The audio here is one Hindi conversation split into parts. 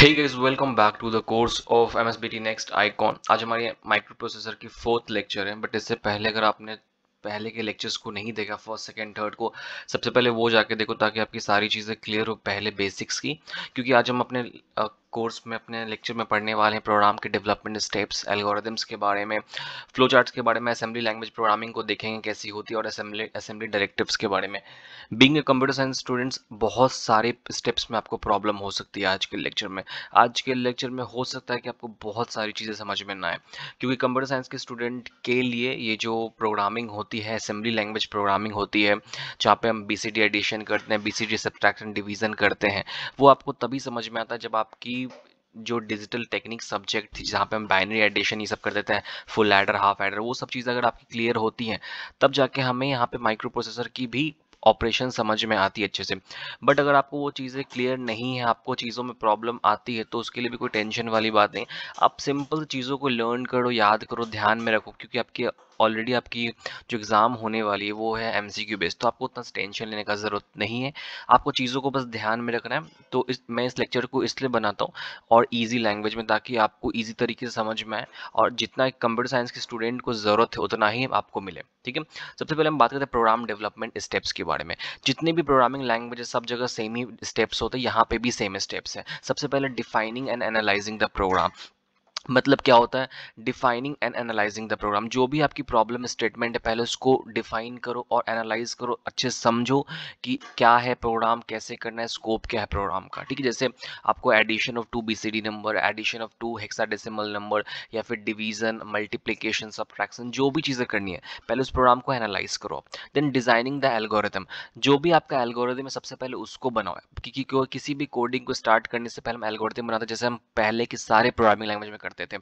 hey guys welcome back to the course of MSBT Next Icon आज हमारे माइक्रोप्रोसेसर की फोर्थ लेक्चर है बट इससे पहले अगर आपने पहले के लेक्चर्स को नहीं देखा फर्स्ट सेकेंड थर्ड को सबसे पहले वो जाके देखो ताकि आपकी सारी चीज़ें क्लियर हो पहले बेसिक्स की क्योंकि आज हम अपने कोर्स में अपने लेक्चर में पढ़ने वाले हैं प्रोग्राम के डेवलपमेंट स्टेप्स एल्गोरिदम्स के बारे में फ्लो चार्ट्स के बारे में असेंबली लैंग्वेज प्रोग्रामिंग को देखेंगे कैसी होती है और असेंबली असेंबली डायरेक्टिव्स के बारे में being a computer science students बहुत सारे स्टेप्स में आपको प्रॉब्लम हो सकती है आज के लेक्चर में आज के लेक्चर में हो सकता है कि आपको बहुत सारी चीज़ें समझ में ना आए क्योंकि कंप्यूटर साइंस के स्टूडेंट के लिए ये जो प्रोग्रामिंग होती है असेंबली लैंग्वेज प्रोग्रामिंग होती है जहाँ पे हम बी सी एडिशन करते हैं बी सी सब्ट्रैक्शन डिवीज़न करते हैं वो आपको तभी समझ में आता है जब आपकी जो डिजिटल टेक्निक सब्जेक्ट थी जहाँ पे हम बाइनरी एडिशन ये सब कर देते हैं फुल एडर हाफ एडर वो सब चीज़ अगर आपकी क्लियर होती हैं तब जाके हमें यहाँ पे माइक्रो प्रोसेसर की भी ऑपरेशन समझ में आती है अच्छे से बट अगर आपको वो चीज़ें क्लियर नहीं है आपको चीज़ों में प्रॉब्लम आती है तो उसके लिए भी कोई टेंशन वाली बात नहीं आप सिंपल चीज़ों को लर्न करो याद करो ध्यान में रखो क्योंकि आपकी ऑलरेडी आपकी जो एग्ज़ाम होने वाली है वो है एम सी क्यू बेस्ड तो आपको उतना टेंशन लेने का ज़रूरत नहीं है आपको चीज़ों को बस ध्यान में रखना है तो इस मैं इस लेक्चर को इसलिए बनाता हूँ और ईजी लैंग्वेज में ताकि आपको ईजी तरीके से समझ में आए और जितना एक कंप्यूटर साइंस के स्टूडेंट को ज़रूरत है उतना ही आपको मिले ठीक है सबसे पहले हम बात करते हैं प्रोग्राम डेवलपमेंट स्टेप्स के बारे में जितने भी प्रोग्रामिंग लैंग्वेज सब जगह सेम ही स्टेप्स होते हैं यहाँ पे भी सेम स्टेप्स हैं सबसे पहले defining and analysing the program मतलब क्या होता है defining and analysing the program जो भी आपकी प्रॉब्लम स्टेटमेंट है पहले उसको डिफाइन करो और एनालाइज करो अच्छे समझो कि क्या है प्रोग्राम कैसे करना है स्कोप क्या है प्रोग्राम का ठीक है जैसे आपको addition of two BCD number addition of two hexadecimal number या फिर डिवीजन मल्टीप्लीकेशन सब्ट्रैक्शन जो भी चीज़ें करनी है पहले उस प्रोग्राम को एनालाइज करो देन डिजाइनिंग द एलगोरिथम जो भी आपका एल्गोरिथम है सबसे पहले उसको बनाओ क्योंकि किसी भी कोडिंग को स्टार्ट करने से पहले हम एलगोरिथम बनाते हैं जैसे हम पहले के सारे प्रोग्रामिंग लैंग्वेज में करते थे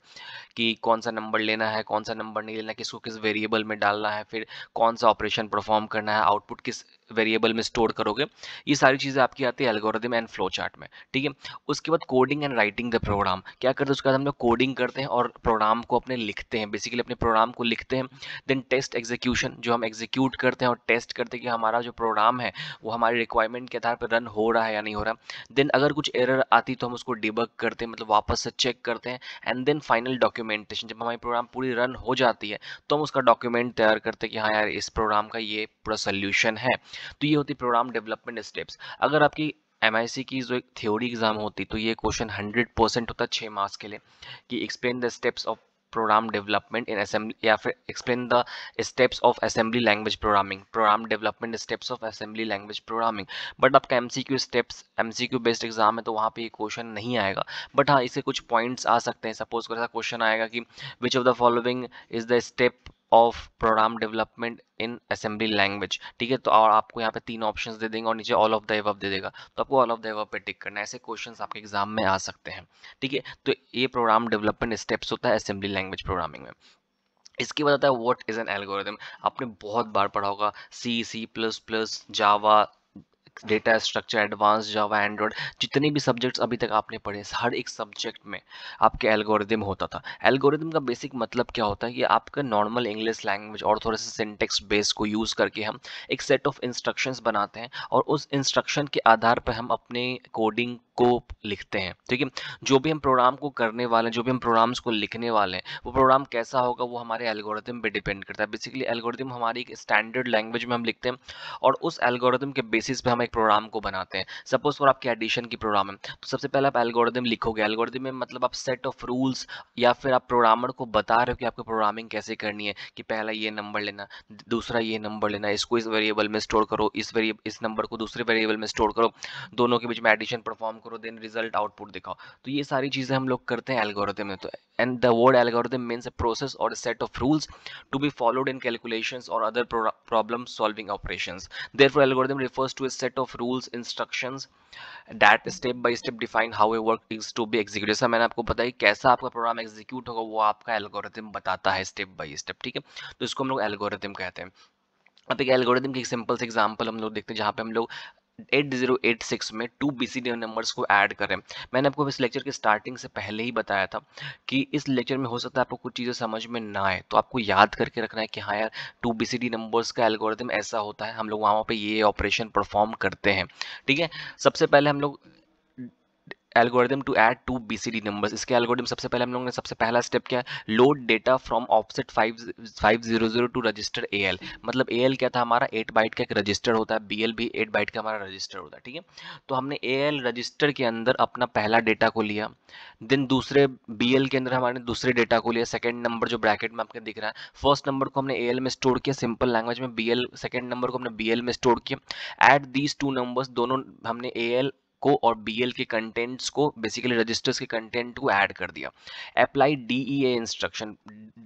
कि कौन सा नंबर लेना है कौन सा नंबर नहीं लेना किसको किस वेरिएबल में डालना है फिर कौन सा ऑपरेशन परफॉर्म करना है आउटपुट किस वेरिएबल में स्टोर करोगे ये सारी चीज़ें आपकी आती है एल्गोरिदम एंड फ्लो चार्ट में ठीक है उसके बाद coding and writing the program क्या करते हैं उसके बाद हम लोग कोडिंग करते हैं और प्रोग्राम को अपने लिखते हैं बेसिकली अपने प्रोग्राम को लिखते हैं देन टेस्ट एग्जीक्यूशन जो हम एग्जीक्यूट करते हैं और टेस्ट करते हैं कि हमारा जो प्रोग्राम है वो हमारे रिक्वायरमेंट के आधार पर रन हो रहा है या नहीं हो रहा देन अगर कुछ एरर आती तो हम उसको डिबक करते हैं मतलब वापस से चेक करते हैं एंड देन फाइनल डॉक्यूमेंटेशन जब हमारी प्रोग्राम पूरी रन हो जाती है तो हम उसका डॉक्यूमेंट तैयार करते हैं कि हाँ यार इस प्रोग्राम का ये पूरा सोल्यूशन है तो ये होती प्रोग्राम डेवलपमेंट स्टेप्स अगर आपकी एम की जो एक थ्योरी एग्ज़ाम होती तो ये क्वेश्चन हंड्रेड परसेंट होता छः मार्क्स के लिए कि explain the steps of program development in assembly या फिर explain the steps of assembly language programming program development steps of assembly language programming but आपका M C Q steps M C Q based exam है तो वहाँ पर ये क्वेश्चन नहीं आएगा बट हाँ इसे कुछ पॉइंट्स आ सकते हैं सपोज कर ऐसा क्वेश्चन आएगा कि which of the following is the step of program development in assembly language ठीक है तो और आपको यहाँ पे तीन ऑप्शन दे देंगे और नीचे ऑल ऑफ द एव दे देगा तो आपको ऑल ऑफ द एव पे टिक करना है ऐसे क्वेश्चन आपके एग्जाम में आ सकते हैं ठीक है तो ये प्रोग्राम डेवलपमेंट स्टेप्स होता है असेंबली लैंग्वेज प्रोग्रामिंग में इसके बाद आता है व्हाट इज़ एन एल्गोरिदम आपने बहुत बार पढ़ा होगा C C plus plus Java data structure advance Java android जितने भी सब्जेक्ट्स अभी तक आपने पढ़े हर एक सब्जेक्ट में आपके एल्गोरिदम होता था एल्गोरिदम का बेसिक मतलब क्या होता है कि आपका नॉर्मल इंग्लिश लैंग्वेज और थोड़े से सिंटेक्स बेस को यूज़ करके हम एक सेट ऑफ इंस्ट्रक्शंस बनाते हैं और उस इंस्ट्रक्शन के आधार पर हम अपने कोडिंग को लिखते हैं ठीक है जो भी हम प्रोग्राम को करने वाले हैं जो भी हम प्रोग्राम्स को लिखने वाले हैं वो प्रोग्राम कैसा होगा वो हमारे एल्गोरिदम पे डिपेंड करता है बेसिकली एल्गोरिदम हमारी एक स्टैंडर्ड लैंग्वेज में हम लिखते हैं और उस एल्गोरिदम के बेसिस पे हम एक प्रोग्राम को बनाते हैं सपोज फॉर आपके एडिशन की प्रोग्राम है तो सबसे पहले आप एल्गोरिदम लिखोगे एल्गोरिदम में मतलब आप सेट ऑफ रूल्स या फिर आप प्रोग्रामर को बता रहे हो कि आपको प्रोग्रामिंग कैसे करनी है कि पहला ये नंबर लेना दूसरा ये नंबर लेना इसको इस वेरिएबल में स्टोर करो इस वेरिएबल इस नंबर को दूसरे वेरिएबल में स्टोर करो दोनों के बीच में एडिशन परफॉर्म करो देन रिजल्ट आउटपुट दिखाओ तो ये सारी चीज़ें हम लोग करते हैं एल्गोरिदम में तो and the word algorithm means a process or set of rules to be followed in calculation or other problem solving operation therefore algorithm refers to a set of rules instructions that step by step define how a work is to be executed मैंने आपको बताया कैसा आपका प्रोग्राम एग्जीक्यूट होगा वो आपका एल्गोरिथम बताता है स्टेप बाई स्टेप ठीक है तो इसको हम लोग एल्गोरिथम कहते हैं अब एक एल्गोरिथम की सिंपल से एग्जांपल हम लोग देखते हैं जहाँ पे हम लोग 8086 में टू बी नंबर्स को ऐड करें मैंने आपको इस लेक्चर के स्टार्टिंग से पहले ही बताया था कि इस लेक्चर में हो सकता है आपको कुछ चीज़ें समझ में ना आए तो आपको याद करके रखना है कि हाँ यार टू बी नंबर्स का एल्गोरिदम ऐसा होता है हम लोग वहाँ पे ये ऑपरेशन परफॉर्म करते हैं ठीक है सबसे पहले हम लोग algorithm to add two B C D number इसके एल्गोरिदम सबसे पहले हम लोगों ने सबसे पहला स्टेप क्या है load data from offset five five zero zero to register A L मतलब ए एल क्या था हमारा एट बाइट का एक रजिस्टर होता है बी एल भी एट बाइट का हमारा रजिस्टर होता है ठीक है तो हमने ए एल रजिस्टर के अंदर अपना पहला डेटा को लिया देन दूसरे बी एल के अंदर हमारे दूसरे डेटा को लिया सेकेंड नंबर जो ब्रैकेट में आपके दिख रहा है फर्स्ट नंबर को हमने ए एल में स्टोर किया सिंपल लैंग्वेज में बी एल सेकेंड नंबर को हमने बी एल में स्टोर किया एट दीज टू नंबर्स दोनों हमने ए एल को और बी के कंटेंट्स को बेसिकली रजिस्टर्स के कंटेंट को ऐड कर दिया apply D E A instruction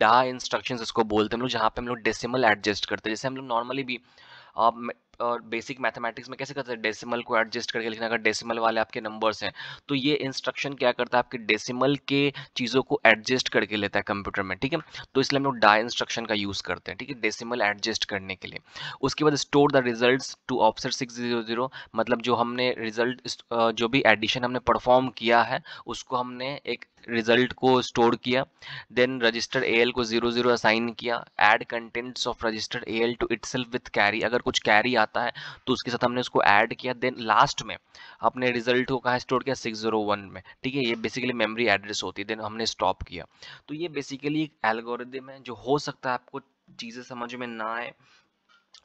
DAA instruction इसको बोलते हैं हम लोग जहाँ पे हम लोग डेसिमल एडजस्ट करते हैं जैसे हम लोग नॉर्मली भी और बेसिक मैथमेटिक्स में कैसे करते हैं डेसिमल को एडजस्ट करके लिखना अगर डेसिमल वाले आपके नंबर्स हैं तो ये इंस्ट्रक्शन क्या करता है आपके डेसिमल के चीज़ों को एडजस्ट करके लेता है कंप्यूटर में ठीक है तो इसलिए हम लोग डाई इंस्ट्रक्शन का यूज़ करते हैं ठीक है डेसिमल एडजस्ट करने के लिए उसके बाद store the result to option six zero zero मतलब जो हमने रिजल्ट जो भी एडिशन हमने परफॉर्म किया है उसको हमने एक रिजल्ट को स्टोर किया देन रजिस्टर ए को जीरो जीरो असाइन किया add contents of register A L to itself with carry अगर कुछ कैरी आता है तो उसके साथ हमने उसको ऐड किया देन लास्ट में अपने रिजल्ट को कहाँ स्टोर किया सिक्स जीरो वन में ठीक है ये बेसिकली मेमोरी एड्रेस होती है देन हमने स्टॉप किया तो ये बेसिकली एक एल्गोरिदम है जो हो सकता है आपको चीज़ें समझ में ना आए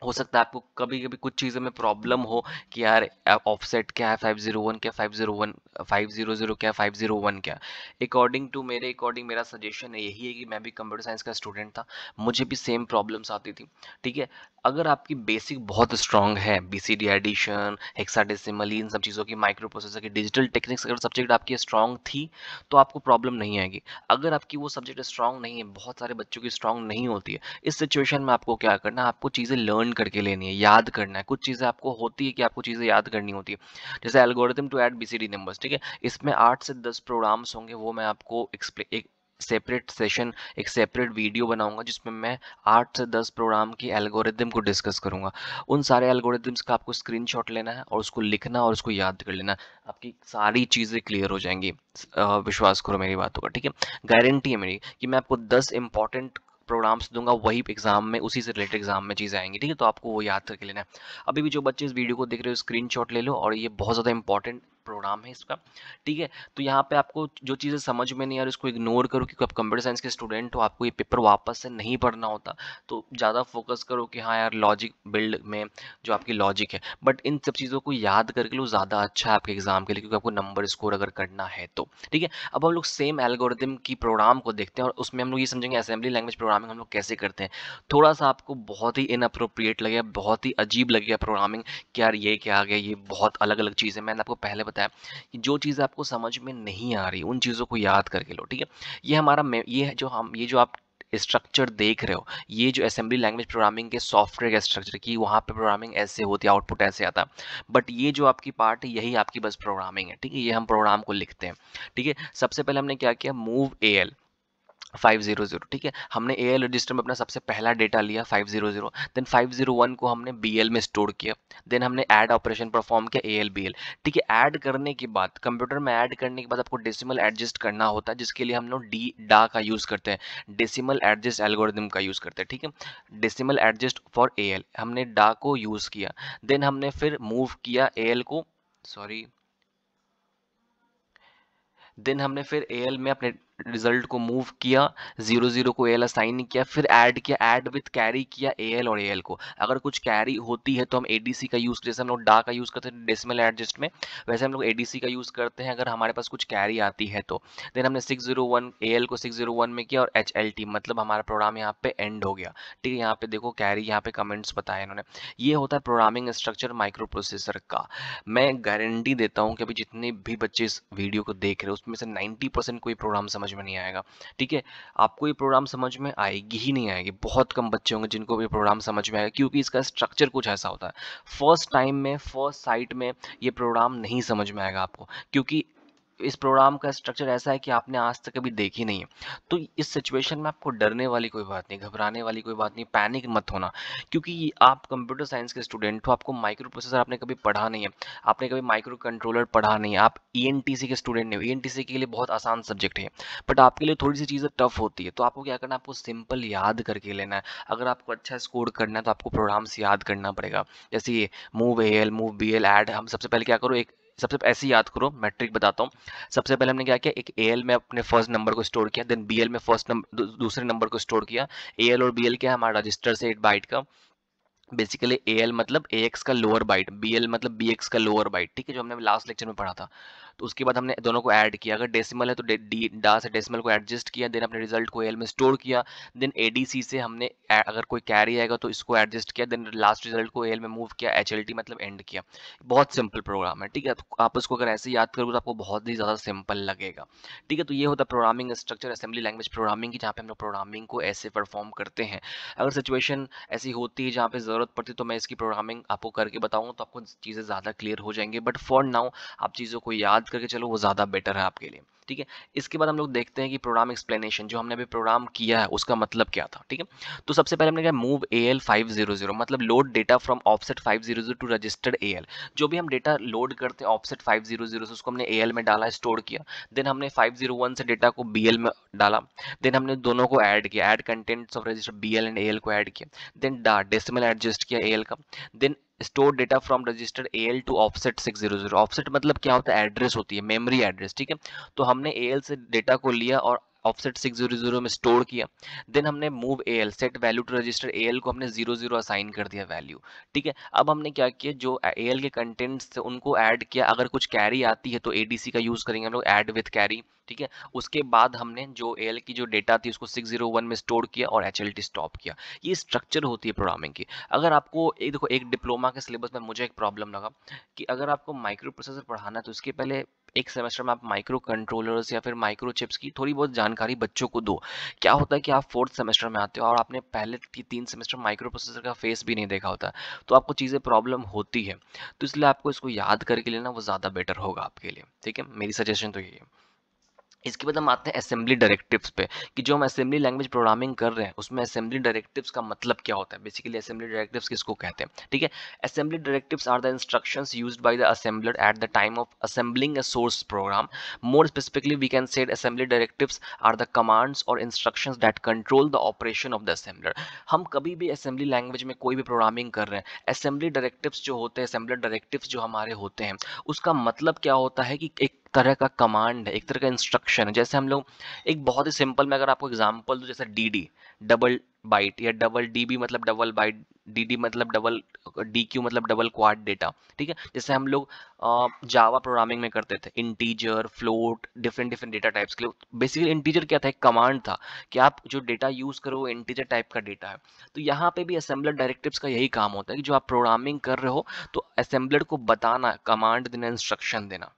हो सकता है आपको कभी कभी कुछ चीज़ों में प्रॉब्लम हो कि यार ऑफसेट क्या है फाइव जीरो वन क्या five zero one five zero zero क्या फाइव जीरो वन क्या अकॉर्डिंग टू मेरे अकॉर्डिंग मेरा सजेशन है यही है कि मैं भी कंप्यूटर साइंस का स्टूडेंट था मुझे भी सेम प्रॉब्लम्स आती थी ठीक है अगर आपकी बेसिक बहुत स्ट्रांग है B C D addition hexadecimal इन सब चीज़ों की माइक्रो प्रोसेसर की डिजिटल टेक्निक्स अगर सब्जेक्ट आपकी स्ट्रांग थी तो आपको प्रॉब्लम नहीं आएगी अगर आपकी वो सब्जेक्ट स्ट्रांग नहीं है बहुत सारे बच्चों की स्ट्रांग नहीं होती है इस सिचुएशन में आपको क्या करना आपको चीज़ें लर्न लर्न करके लेनी है याद करना है कुछ चीज़ें आपको होती है कि आपको चीज़ें याद करनी होती है जैसे algorithm to add BCD numbers ठीक है इसमें आठ से दस प्रोग्राम्स होंगे वो मैं आपको एक सेपरेट सेशन एक सेपरेट वीडियो बनाऊंगा जिसमें मैं आठ से दस प्रोग्राम की एल्गोरिदम को डिस्कस करूंगा उन सारे एल्गोरिदम्स का आपको स्क्रीनशॉट लेना है और उसको लिखना और उसको याद कर लेना आपकी सारी चीज़ें क्लियर हो जाएंगी विश्वास करो मेरी बातों का ठीक है गारंटी है मेरी कि मैं आपको दस इंपॉर्टेंट प्रोग्राम्स दूंगा वही एग्जाम में उसी से रिलेटेड एग्जाम में चीज़ें आएंगी ठीक है तो आपको वो याद करके लेना है अभी भी जो बच्चे इस वीडियो को देख रहे हो स्क्रीनशॉट ले लो और ये बहुत ज़्यादा इंपॉर्टेंट प्रोग्राम है इसका ठीक है तो यहाँ पे आपको जो चीज़ें समझ में नहीं आ रही उसको इग्नोर करो क्योंकि आप कंप्यूटर साइंस के स्टूडेंट हो आपको ये पेपर वापस से नहीं पढ़ना होता तो ज़्यादा फोकस करो कि हाँ यार लॉजिक बिल्ड में जो आपकी लॉजिक है बट इन सब चीज़ों को याद करके लो ज़्यादा अच्छा है आपके एग्जाम के लिए क्योंकि आपको नंबर स्कोर अगर करना है तो ठीक है अब हम लोग सेम एल्गोरिदम की प्रोग्राम को देखते हैं और उसमें हम लोग ये समझेंगे असेंबली लैंग्वेज प्रोग्रामिंग हम लोग कैसे करते हैं थोड़ा सा आपको बहुत ही इनअप्रोप्रिएट लगे बहुत ही अजीब लगे प्रोग्रामिंग कि यार ये क्या आ गया ये बहुत अलग अलग चीज़ है मैंने आपको पहले बताया होता है जो चीज़ आपको समझ में नहीं आ रही उन चीज़ों को याद करके लो ठीक है ये हमारा ये जो हम ये जो आप स्ट्रक्चर देख रहे हो ये जो असेंबली लैंग्वेज प्रोग्रामिंग के सॉफ्टवेयर का स्ट्रक्चर की वहाँ पे प्रोग्रामिंग ऐसे होती है आउटपुट ऐसे आता बट ये जो आपकी पार्ट है यही आपकी बस प्रोग्रामिंग है ठीक है ये हम प्रोग्राम को लिखते हैं ठीक है सबसे पहले हमने क्या किया move A L five zero zero ठीक है हमने ए एल रजिस्टर में अपना सबसे पहला डेटा लिया five zero zero then five zero one को हमने बी एल में स्टोर किया देन हमने ऐड ऑपरेशन परफॉर्म किया ए एल बी एल ठीक है ऐड करने के बाद कंप्यूटर में ऐड करने के बाद आपको डेसिमल एडजस्ट करना होता है जिसके लिए हम लोग डी डा का यूज़ करते हैं डेसिमल एडजस्ट एल्गोरिदम का यूज़ करते हैं ठीक है decimal adjust for A L हमने डा को यूज़ किया देन हमने फिर मूव किया ए एल को सॉरी देन हमने फिर ए एल में अपने रिजल्ट को मूव किया जीरो जीरो को एल असाइन किया फिर ऐड किया ऐड विथ कैरी किया ए एल और ए एल को अगर कुछ कैरी होती है तो हम ए डी सी का यूज़ जैसे हम लोग डा का यूज़ करते हैं डेसिमल एडजस्ट में वैसे हम लोग ए डी सी का यूज़ करते हैं अगर हमारे पास कुछ कैरी आती है तो देन हमने six zero one A L को सिक्स जीरो वन में किया और एच एल टी मतलब हमारा प्रोग्राम यहाँ पे एंड हो गया ठीक है यहाँ पे देखो कैरी यहाँ पे कमेंट्स बताए इन्होंने ये होता है प्रोग्रामिंग स्ट्रक्चर माइक्रो प्रोसेसर का मैं गारंटी देता हूँ कि अभी जितने भी बच्चे इस वीडियो को देख रहे हैं उसमें से नाइन्टी कोई प्रोग्राम समझ समझ में नहीं आएगा ठीक है आपको ये प्रोग्राम समझ में आएगी ही नहीं आएगी बहुत कम बच्चे होंगे जिनको ये प्रोग्राम समझ में आएगा क्योंकि इसका स्ट्रक्चर कुछ ऐसा होता है फर्स्ट टाइम में फर्स्ट साइट में ये प्रोग्राम नहीं समझ में आएगा आपको क्योंकि इस प्रोग्राम का स्ट्रक्चर ऐसा है कि आपने आज तक कभी देखी नहीं है तो इस सिचुएशन में आपको डरने वाली कोई बात नहीं घबराने वाली कोई बात नहीं पैनिक मत होना क्योंकि आप कंप्यूटर साइंस के स्टूडेंट हो आपको माइक्रो प्रोसेसर आपने कभी पढ़ा नहीं है आपने कभी माइक्रो कंट्रोलर पढ़ा नहीं है आप ई e के स्टूडेंट नहीं हो ई e के लिए बहुत आसान सब्जेक्ट है बट आपके लिए थोड़ी सी चीज़ें टफ होती है तो आपको क्या करना है आपको सिंपल याद करके लेना है अगर आपको अच्छा स्कोर करना है तो आपको प्रोग्राम्स याद करना पड़ेगा जैसे move A L move B L add हम सबसे पहले क्या करो एक सबसे ऐसे याद करो मैट्रिक बताता हूँ सबसे पहले हमने क्या किया एक ए में अपने फर्स्ट नंबर को स्टोर किया देन बी में फर्स्ट नंबर दूसरे नंबर को स्टोर किया ए और बी क्या है हमारा रजिस्टर से एट बाइट का बेसिकली ए मतलब ए एक्स का लोअर बाइट बी एल मतलब बी एक्स का लोअर बाइट ठीक है जो हमने लास्ट लेक्चर में पढ़ा था तो उसके बाद हमने दोनों को ऐड किया अगर डेसिमल है तो डी डा से डेसिमल को एडजस्ट किया देन अपने रिजल्ट को एल में स्टोर किया देन ए से हमने अगर कोई कैरी आएगा तो इसको एडजस्ट किया देन लास्ट रिजल्ट को एल में मूव किया एच मतलब एंड किया बहुत सिंपल प्रोग्राम है ठीक है तो आप उसको अगर ऐसे याद करोगे तो आपको बहुत ही ज़्यादा सिंपल लगेगा ठीक है तो ये होता है programming structure assembly language programming की जहाँ पर हम लोग प्रोग्रामिंग को ऐसे परफॉर्म करते हैं अगर सिचुएशन ऐसी होती है जहाँ पर ज़रूरत पड़ती है तो मैं इसकी प्रोग्रामिंग आपको करके बताऊँ तो आपको चीज़ें ज़्यादा क्लियर हो जाएंगी बट फॉर नाउ आप चीज़ों को याद बात करके चलो वो ज़्यादा बेटर है आपके लिए ठीक है इसके बाद हम लोग देखते हैं कि प्रोग्राम एक्सप्लेनेशन जो हमने अभी प्रोग्राम किया है उसका मतलब क्या था ठीक है तो सबसे पहले हमने कहा move A L five zero zero मतलब load data from offset five zero zero to registered A L जो भी हम डेटा लोड करते हैं ऑफसेट फाइव जीरो जीरो से उसको हमने ए एल में डाला स्टोर किया देन हमने फाइव जीरो वन से डेटा को बी एल में डाला देन हमने दोनों को ऐड किया add contents of register B L and A L को ऐड किया देन डा डेसिमल एडजस्ट किया ए एल का then store data from register A L to offset six zero zero offset मतलब क्या होता है एड्रेस होती है मेमोरी एड्रेस ठीक है तो हमने ए एल से डेटा को लिया और ऑफसेट सिक्स जीरो जीरो में स्टोर किया देन हमने move A L set value to register A L को हमने जीरो जीरो असाइन कर दिया वैल्यू ठीक है अब हमने क्या किया जो ए एल के कंटेंट्स थे उनको ऐड किया अगर कुछ कैरी आती है तो ए डी सी का यूज़ करेंगे हम लोग ऐड विथ कैरी ठीक है उसके बाद हमने जो एल की जो डेटा थी उसको 601 में स्टोर किया और एच स्टॉप किया ये स्ट्रक्चर होती है प्रोग्रामिंग की अगर आपको एक देखो एक डिप्लोमा के सिलेबस में मुझे एक प्रॉब्लम लगा कि अगर आपको माइक्रो प्रोसेसर पढ़ाना है तो उसके पहले एक सेमेस्टर में आप माइक्रो कंट्रोलर्स या फिर माइक्रो चिप्स की थोड़ी बहुत जानकारी बच्चों को दो क्या होता है कि आप फोर्थ सेमेस्टर में आते हो और आपने पहले तीन सेमेस्टर माइक्रो प्रोसेसर का फेस भी नहीं देखा होता तो आपको चीज़ें प्रॉब्लम होती है तो इसलिए आपको इसको याद करके लेना वो ज़्यादा बेटर होगा आपके लिए ठीक है मेरी सजेशन तो यही है इसके बाद हम आते हैं असेंबली डायरेक्टिव्स पे कि जो हम असेंबली लैंग्वेज प्रोग्रामिंग कर रहे हैं उसमें असेंबली डायरेक्टिव्स का मतलब क्या होता है बेसिकली असेंबली डायरेक्टिव्स किसको कहते हैं ठीक है assembly directives are the instructions used by the assembler at the time of assembling a source program more specifically we can said assembly directives are the commands और instruction that control the operation of the assembler हम कभी भी असेंबली लैंग्वेज में कोई भी प्रोग्रामिंग कर रहे हैं असेंबली डायरेक्टिव्स जो होते हैं असेंबलर डायरेक्टिव्स जो हमारे होते हैं उसका मतलब क्या होता है कि एक तरह का कमांड है एक तरह का इंस्ट्रक्शन है जैसे हम लोग एक बहुत ही सिंपल में अगर आपको एग्जांपल दो जैसे डी डी डबल बाइट या डबल डी बी मतलब डबल बाइट डी डी मतलब डबल डी क्यू मतलब डबल क्वाड डेटा ठीक है जैसे हम लोग जावा प्रोग्रामिंग में करते थे integer float different different data types के लिए बेसिकली इंटीजर क्या था एक कमांड था कि आप जो डेटा यूज़ करो वो इंटीजर टाइप का डेटा है तो यहाँ पे भी असेंबलर डायरेक्टिव्स का यही काम होता है कि जो आप प्रोग्रामिंग कर रहे हो तो असेंबलर को बताना कमांड देना इंस्ट्रक्शन देना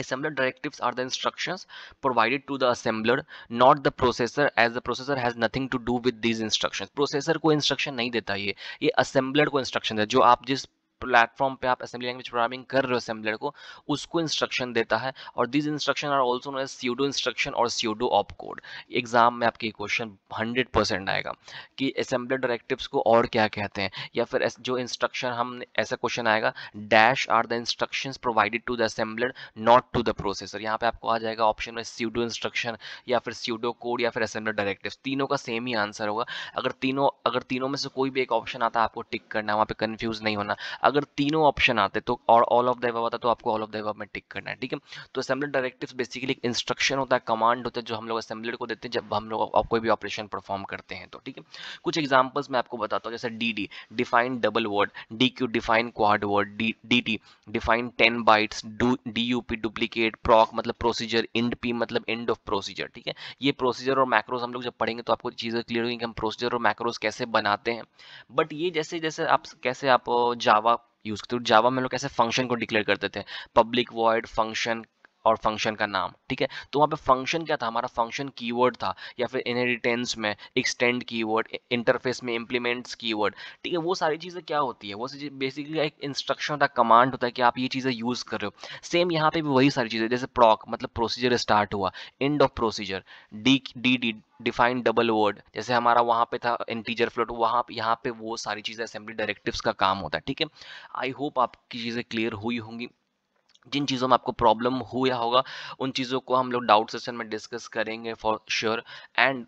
assembler directives are the instructions provided to the assembler not the processor as the processor has nothing to do with these instructions processor ko instruction nahi deta ye ye assembler ko instruction hai jo aap jis platform पे आप असेंबली लैंग्वेज प्रोग्रामिंग कर रहे हो असेंबलर को उसको इंस्ट्रक्शन देता है और this instruction are also known as pseudo instruction और सीडो ऑप कोड एग्जाम में आपके क्वेश्चन हंड्रेड परसेंट आएगा कि असेंबलर डायरेक्टिव्स को और क्या कहते हैं या फिर जो इंस्ट्रक्शन हम ऐसा क्वेश्चन आएगा dash are the instruction provided to the assembler not to the processor यहाँ पे आपको आ जाएगा ऑप्शन में सीडो इंस्ट्रक्शन या फिर सीडो कोड या फिर असेंबलर डायरेक्टिव तीनों का सेम ही आंसर होगा अगर तीनों अगर तीनों में से कोई भी एक ऑप्शन आता है आपको टिक करना है वहाँ पे कन्फ्यूज नहीं होना अगर तीनों ऑप्शन आते तो और ऑल ऑफ द आता तो आपको ऑल ऑफ द में टिक करना है ठीक है तो असेंबली डायरेक्टिव बेसिकली एक इंस्ट्रक्शन होता है कमांड होता है जो हम लोग असेंबली को देते हैं जब हम लोग कोई भी ऑपरेशन परफॉर्म करते हैं तो ठीक है कुछ एग्जाम्पल्स मैं आपको बताता हूँ जैसे D D define double word D Q define quad word D T define ten bytes D U P duplicate proc मतलब प्रोसीजर इंड पी मतलब एंड ऑफ प्रोसीजर ठीक है ये प्रोसीजर और मैक्रोज हम लोग जब पढ़ेंगे तो आपको चीज़ें क्लियर होगी कि हम प्रोसीजर और मैक्रोज कैसे बनाते हैं बट ये जैसे जैसे आप कैसे आप जावा यूज़ करते हो तो जावा में लोग ऐसे फंक्शन को डिक्लेयर करते थे पब्लिक वर्ड फंक्शन और फंक्शन का नाम ठीक है तो वहाँ पे फंक्शन क्या था हमारा फंक्शन कीवर्ड था या फिर इनहेरिटेंस में एक्सटेंड कीवर्ड इंटरफेस में इम्प्लीमेंट्स कीवर्ड ठीक है वो सारी चीज़ें क्या होती है वो बेसिकली एक इंस्ट्रक्शन होता है कमांड होता है कि आप ये चीज़ें यूज़ कर रहे हो सेम यहाँ पे भी वही सारी चीज़ें जैसे प्रॉक मतलब प्रोसीजर स्टार्ट हुआ end of procedure D D D define double word जैसे हमारा वहाँ पे था इंटीजर फ्लोट वहाँ यहाँ पे वो सारी चीज़ें असेंबली डायरेक्टिव्स का काम होता है ठीक है आई होप आपकी चीज़ें क्लियर हुई होंगी जिन चीज़ों में आपको प्रॉब्लम हुआ होगा उन चीज़ों को हम लोग डाउट सेशन में डिस्कस करेंगे फॉर श्योर एंड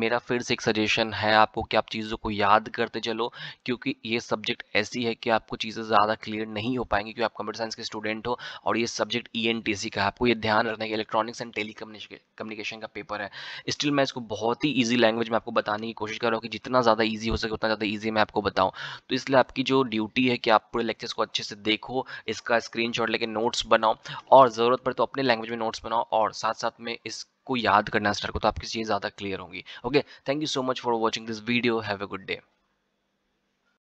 मेरा फिर से एक सजेशन है आपको कि आप चीज़ों को याद करते चलो क्योंकि ये सब्जेक्ट ऐसी है कि आपको चीज़ें ज़्यादा क्लियर नहीं हो पाएंगी क्योंकि आप कंप्यूटर साइंस के स्टूडेंट हो और ये सब्जेक्ट ई e का है आपको ये ध्यान रखना है कि इलेक्ट्रॉनिक्स एंड टेली कम्युनिकेशन का पेपर है स्टिल मैं इसको बहुत ही ईजी लैंग्वेज में आपको बताने की कोशिश कर रहा हूँ कि जितना ज़्यादा ईजी हो सके उतना ज़्यादा ईजी मैं आपको बताऊँ तो इसलिए आपकी जो ड्यूटी है कि आप पूरे लेक्चर्स को अच्छे से देखो इसका स्क्रीन लेके नोट्स बनाओ और ज़रूरत पड़े तो अपने लैंग्वेज में नोट्स बनाओ और साथ साथ में इस आपको याद करना है स्टार को तो आपकी चीज़ें ज़्यादा क्लियर होंगी okay thank you so much for watching this video have a good day